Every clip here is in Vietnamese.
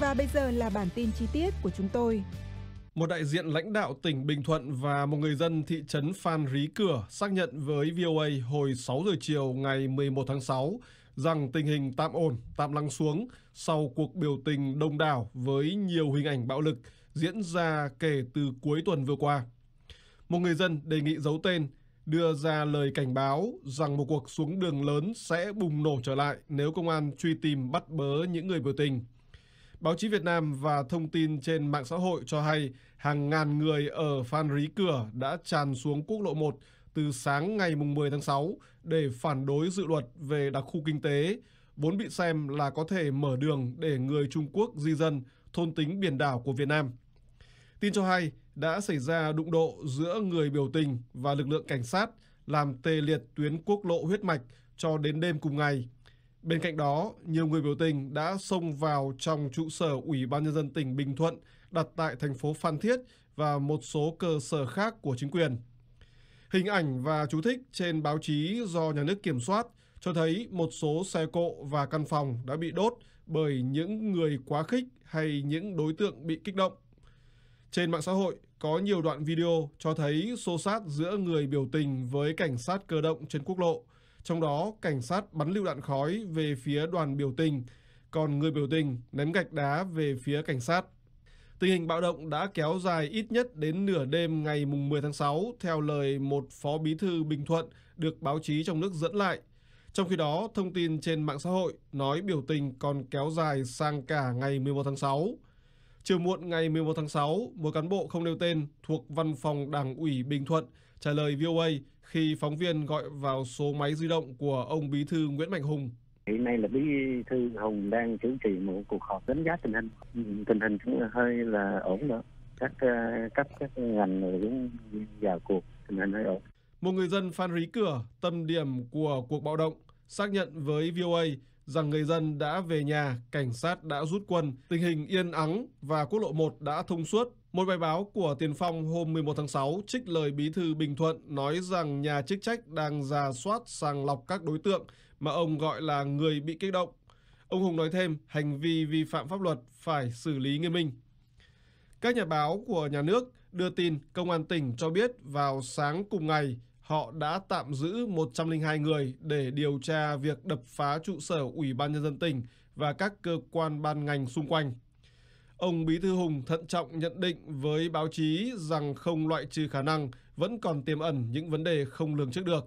Và bây giờ là bản tin chi tiết của chúng tôi. Một đại diện lãnh đạo tỉnh Bình Thuận và một người dân thị trấn Phan Rí Cửa xác nhận với VOA hồi 6 giờ chiều ngày 11 tháng 6 rằng tình hình tạm ổn, tạm lắng xuống sau cuộc biểu tình đông đảo với nhiều hình ảnh bạo lực diễn ra kể từ cuối tuần vừa qua. Một người dân đề nghị giấu tên đưa ra lời cảnh báo rằng một cuộc xuống đường lớn sẽ bùng nổ trở lại nếu công an truy tìm bắt bớ những người biểu tình. Báo chí Việt Nam và thông tin trên mạng xã hội cho hay hàng ngàn người ở Phan Rí Cửa đã tràn xuống quốc lộ 1 từ sáng ngày 10 tháng 6 để phản đối dự luật về đặc khu kinh tế, vốn bị xem là có thể mở đường để người Trung Quốc di dân thôn tính biển đảo của Việt Nam. Tin cho hay đã xảy ra đụng độ giữa người biểu tình và lực lượng cảnh sát làm tê liệt tuyến quốc lộ huyết mạch cho đến đêm cùng ngày Bên cạnh đó, nhiều người biểu tình đã xông vào trong trụ sở Ủy ban Nhân dân tỉnh Bình Thuận đặt tại thành phố Phan Thiết và một số cơ sở khác của chính quyền. Hình ảnh và chú thích trên báo chí do nhà nước kiểm soát cho thấy một số xe cộ và căn phòng đã bị đốt bởi những người quá khích hay những đối tượng bị kích động. Trên mạng xã hội có nhiều đoạn video cho thấy xô xát giữa người biểu tình với cảnh sát cơ động trên quốc lộ – trong đó, cảnh sát bắn lưu đạn khói về phía đoàn biểu tình, còn người biểu tình ném gạch đá về phía cảnh sát. Tình hình bạo động đã kéo dài ít nhất đến nửa đêm ngày 10 tháng 6, theo lời một phó bí thư Bình Thuận được báo chí trong nước dẫn lại. Trong khi đó, thông tin trên mạng xã hội nói biểu tình còn kéo dài sang cả ngày 11 tháng 6. Chiều muộn ngày 11 tháng 6, một cán bộ không nêu tên thuộc văn phòng Đảng ủy Bình Thuận trả lời VOA khi phóng viên gọi vào số máy di động của ông Bí thư Nguyễn Mạnh Hùng. Hiện nay là Bí thư Hùng đang chủ trì một cuộc họp đánh giá tình hình. Tình hình cũng hơi là ổn đó. Các ờ, cấp các ngành cũng vào cuộc, tình hình hơi ổn. Một người dân Phan Rí Cửa, tâm điểm của cuộc bạo động, xác nhận với VOA rằng người dân đã về nhà, cảnh sát đã rút quân, tình hình yên ắng và quốc lộ 1 đã thông suốt. Một bài báo của Tiền Phong hôm 11 tháng 6 trích lời Bí thư Bình Thuận nói rằng nhà chức trách đang ra soát sàng lọc các đối tượng mà ông gọi là người bị kích động. Ông Hùng nói thêm, hành vi vi phạm pháp luật phải xử lý nghiêm minh. Các nhà báo của nhà nước đưa tin công an tỉnh cho biết vào sáng cùng ngày, họ đã tạm giữ 102 người để điều tra việc đập phá trụ sở Ủy ban Nhân dân tỉnh và các cơ quan ban ngành xung quanh. Ông Bí Thư Hùng thận trọng nhận định với báo chí rằng không loại trừ khả năng vẫn còn tiềm ẩn những vấn đề không lường trước được.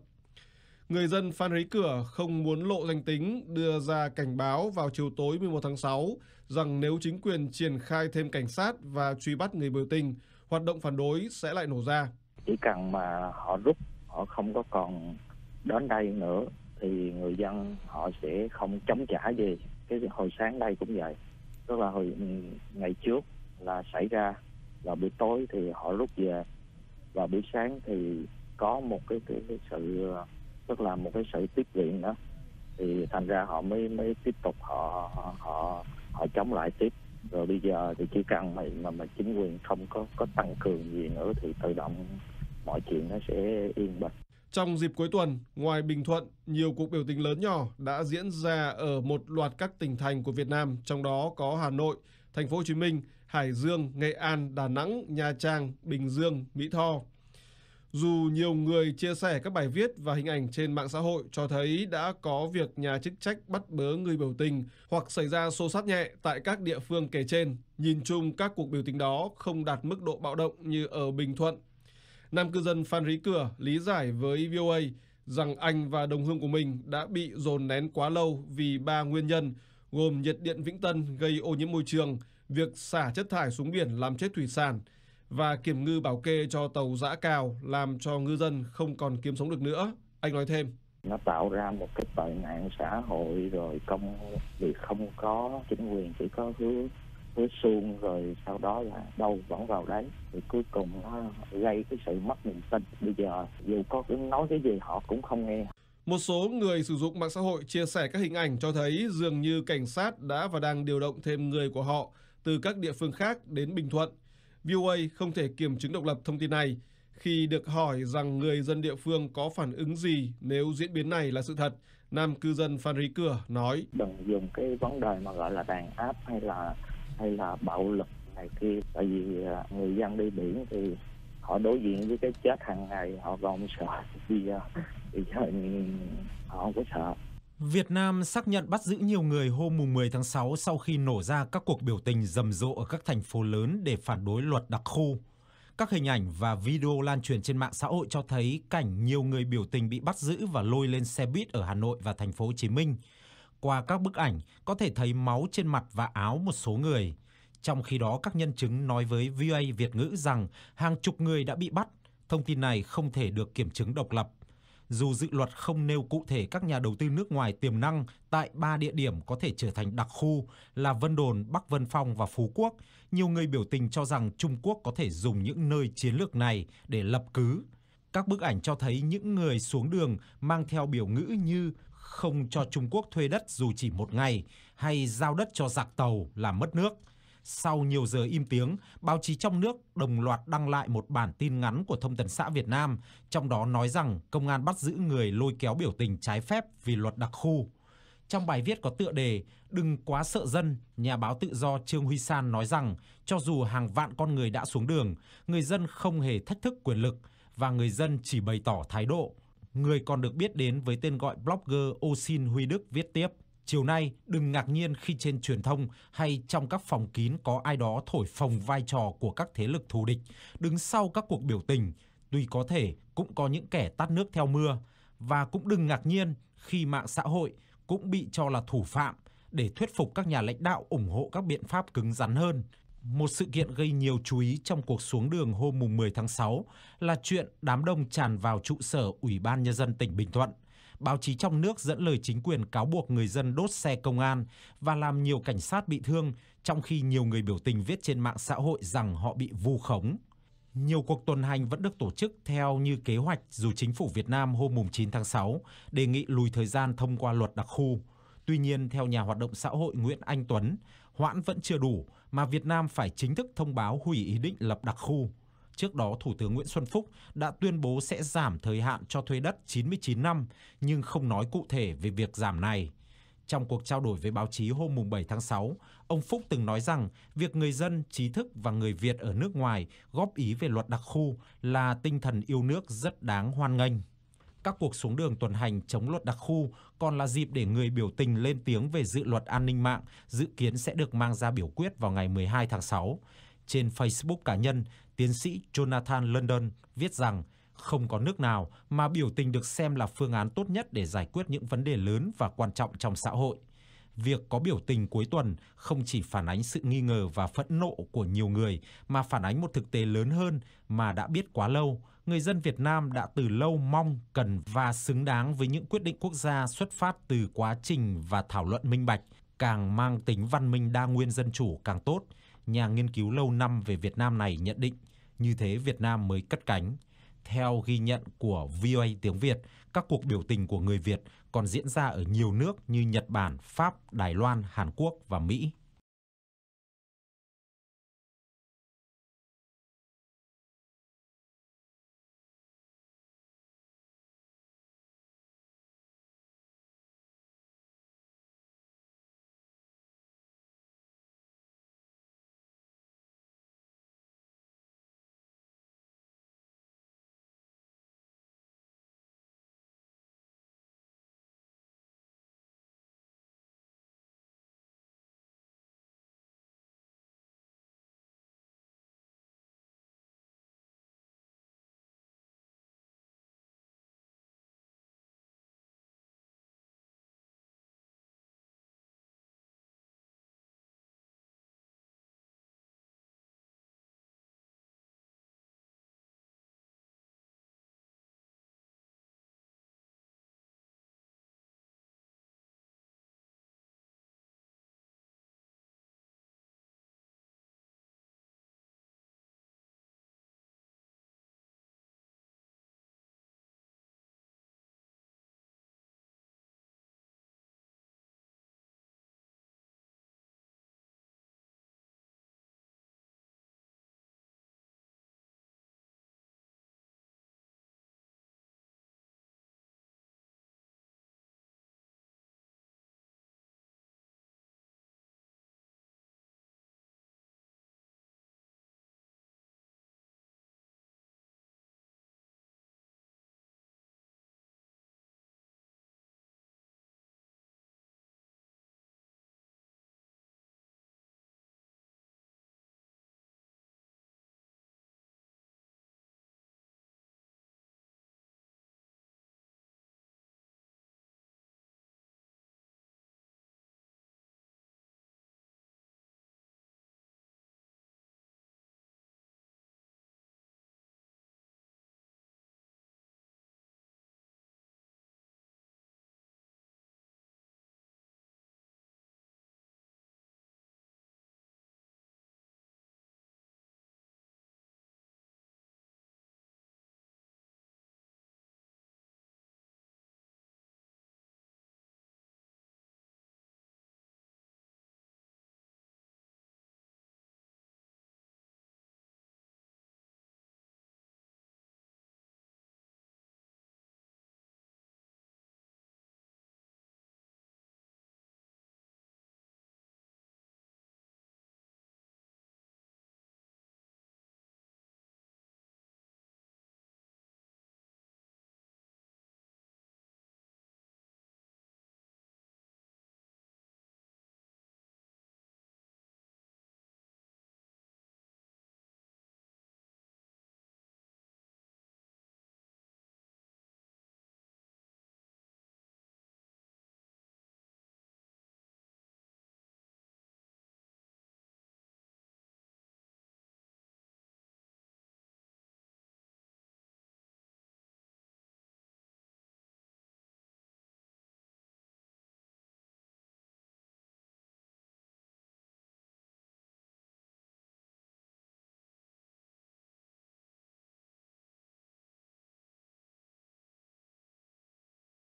Người dân Phan Rí Cửa không muốn lộ danh tính đưa ra cảnh báo vào chiều tối 11 tháng 6 rằng nếu chính quyền triển khai thêm cảnh sát và truy bắt người biểu tình, hoạt động phản đối sẽ lại nổ ra. Chỉ cần mà họ rút họ không có còn đến đây nữa thì người dân họ sẽ không chống trả gì cái hồi sáng đây cũng vậy tức là hồi ừ, ngày trước là xảy ra và buổi tối thì họ rút về và buổi sáng thì có một cái, cái, cái sự tức là một cái sự tiếp viện đó thì thành ra họ mới mới tiếp tục họ họ họ, họ chống lại tiếp rồi bây giờ thì chỉ cần mà mà, mà chính quyền không có có tăng cường gì nữa thì tự động mọi chuyện nó sẽ yên bình. Trong dịp cuối tuần, ngoài Bình Thuận, nhiều cuộc biểu tình lớn nhỏ đã diễn ra ở một loạt các tỉnh thành của Việt Nam, trong đó có Hà Nội, Thành phố Hồ Chí Minh, Hải Dương, Nghệ An, Đà Nẵng, Nha Trang, Bình Dương, Mỹ Tho. Dù nhiều người chia sẻ các bài viết và hình ảnh trên mạng xã hội cho thấy đã có việc nhà chức trách bắt bớ người biểu tình hoặc xảy ra xô xát nhẹ tại các địa phương kể trên, nhìn chung các cuộc biểu tình đó không đạt mức độ bạo động như ở Bình Thuận, Nam cư dân Phan Rí Cửa lý giải với VOA rằng anh và đồng hương của mình đã bị dồn nén quá lâu vì ba nguyên nhân gồm nhiệt điện Vĩnh Tân gây ô nhiễm môi trường, việc xả chất thải xuống biển làm chết thủy sản và kiểm ngư bảo kê cho tàu giã cào làm cho ngư dân không còn kiếm sống được nữa. Anh nói thêm nó tạo ra một cái tệ nạn xã hội rồi công việc không có chính quyền chỉ có hướng với xương rồi sau đó là đâu vẫn vào đấy thì cuối cùng nó gây cái sự mất niềm tin bây giờ dù có nói cái gì họ cũng không nghe một số người sử dụng mạng xã hội chia sẻ các hình ảnh cho thấy dường như cảnh sát đã và đang điều động thêm người của họ từ các địa phương khác đến Bình Thuận. VOA không thể kiểm chứng độc lập thông tin này khi được hỏi rằng người dân địa phương có phản ứng gì nếu diễn biến này là sự thật. Nam cư dân Phan Rí Cửa nói. Đừng dùng cái vấn đề mà gọi là đàn áp hay là hay là bạo lực này kia tại vì à, người dân đi biển thì họ đối diện với cái chết hàng ngày họ còn sợ bây giờ bây giờ họ không có sợ Việt Nam xác nhận bắt giữ nhiều người hôm mùng 10 tháng 6 sau khi nổ ra các cuộc biểu tình rầm rộ ở các thành phố lớn để phản đối luật đặc khu. Các hình ảnh và video lan truyền trên mạng xã hội cho thấy cảnh nhiều người biểu tình bị bắt giữ và lôi lên xe buýt ở Hà Nội và thành phố Hồ Chí Minh. Qua các bức ảnh có thể thấy máu trên mặt và áo một số người. Trong khi đó, các nhân chứng nói với VOA Việt ngữ rằng hàng chục người đã bị bắt. Thông tin này không thể được kiểm chứng độc lập. Dù dự luật không nêu cụ thể các nhà đầu tư nước ngoài tiềm năng tại ba địa điểm có thể trở thành đặc khu là Vân Đồn, Bắc Vân Phong và Phú Quốc, nhiều người biểu tình cho rằng Trung Quốc có thể dùng những nơi chiến lược này để lập cứ. Các bức ảnh cho thấy những người xuống đường mang theo biểu ngữ như không cho Trung Quốc thuê đất dù chỉ một ngày hay giao đất cho giặc tàu là mất nước. Sau nhiều giờ im tiếng, báo chí trong nước đồng loạt đăng lại một bản tin ngắn của Thông tấn xã Việt Nam, trong đó nói rằng công an bắt giữ người lôi kéo biểu tình trái phép vì luật đặc khu. Trong bài viết có tựa đề Đừng quá sợ dân, nhà báo tự do Trương Huy San nói rằng cho dù hàng vạn con người đã xuống đường, người dân không hề thách thức quyền lực và người dân chỉ bày tỏ thái độ người còn được biết đến với tên gọi blogger Osin Huy Đức viết tiếp. Chiều nay, đừng ngạc nhiên khi trên truyền thông hay trong các phòng kín có ai đó thổi phồng vai trò của các thế lực thù địch, đứng sau các cuộc biểu tình, tuy có thể cũng có những kẻ tát nước theo mưa. Và cũng đừng ngạc nhiên khi mạng xã hội cũng bị cho là thủ phạm để thuyết phục các nhà lãnh đạo ủng hộ các biện pháp cứng rắn hơn một sự kiện gây nhiều chú ý trong cuộc xuống đường hôm mùng 10 tháng 6 là chuyện đám đông tràn vào trụ sở Ủy ban Nhân dân tỉnh Bình Thuận. Báo chí trong nước dẫn lời chính quyền cáo buộc người dân đốt xe công an và làm nhiều cảnh sát bị thương, trong khi nhiều người biểu tình viết trên mạng xã hội rằng họ bị vu khống. Nhiều cuộc tuần hành vẫn được tổ chức theo như kế hoạch dù chính phủ Việt Nam hôm 9 tháng 6 đề nghị lùi thời gian thông qua luật đặc khu. Tuy nhiên, theo nhà hoạt động xã hội Nguyễn Anh Tuấn, hoãn vẫn chưa đủ mà Việt Nam phải chính thức thông báo hủy ý định lập đặc khu. Trước đó, Thủ tướng Nguyễn Xuân Phúc đã tuyên bố sẽ giảm thời hạn cho thuê đất 99 năm, nhưng không nói cụ thể về việc giảm này. Trong cuộc trao đổi với báo chí hôm 7 tháng 6, ông Phúc từng nói rằng việc người dân, trí thức và người Việt ở nước ngoài góp ý về luật đặc khu là tinh thần yêu nước rất đáng hoan nghênh các cuộc xuống đường tuần hành chống luật đặc khu còn là dịp để người biểu tình lên tiếng về dự luật an ninh mạng dự kiến sẽ được mang ra biểu quyết vào ngày 12 tháng 6. Trên Facebook cá nhân, tiến sĩ Jonathan London viết rằng không có nước nào mà biểu tình được xem là phương án tốt nhất để giải quyết những vấn đề lớn và quan trọng trong xã hội. Việc có biểu tình cuối tuần không chỉ phản ánh sự nghi ngờ và phẫn nộ của nhiều người mà phản ánh một thực tế lớn hơn mà đã biết quá lâu, người dân Việt Nam đã từ lâu mong, cần và xứng đáng với những quyết định quốc gia xuất phát từ quá trình và thảo luận minh bạch, càng mang tính văn minh đa nguyên dân chủ càng tốt. Nhà nghiên cứu lâu năm về Việt Nam này nhận định, như thế Việt Nam mới cất cánh. Theo ghi nhận của VOA tiếng Việt, các cuộc biểu tình của người Việt còn diễn ra ở nhiều nước như Nhật Bản, Pháp, Đài Loan, Hàn Quốc và Mỹ.